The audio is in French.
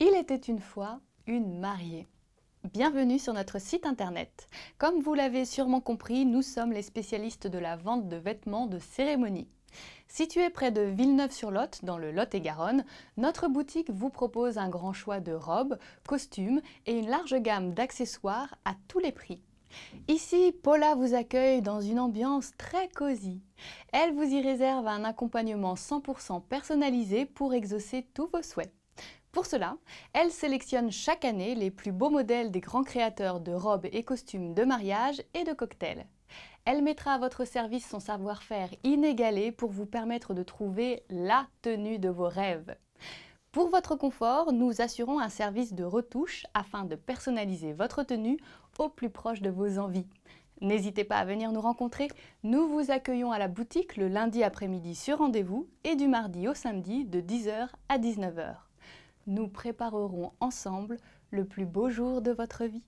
Il était une fois une mariée. Bienvenue sur notre site internet. Comme vous l'avez sûrement compris, nous sommes les spécialistes de la vente de vêtements de cérémonie. Située près de Villeneuve-sur-Lot, dans le Lot-et-Garonne, notre boutique vous propose un grand choix de robes, costumes et une large gamme d'accessoires à tous les prix. Ici, Paula vous accueille dans une ambiance très cosy. Elle vous y réserve un accompagnement 100% personnalisé pour exaucer tous vos souhaits. Pour cela, elle sélectionne chaque année les plus beaux modèles des grands créateurs de robes et costumes de mariage et de cocktails. Elle mettra à votre service son savoir-faire inégalé pour vous permettre de trouver la tenue de vos rêves. Pour votre confort, nous assurons un service de retouche afin de personnaliser votre tenue au plus proche de vos envies. N'hésitez pas à venir nous rencontrer. Nous vous accueillons à la boutique le lundi après-midi sur rendez-vous et du mardi au samedi de 10h à 19h nous préparerons ensemble le plus beau jour de votre vie.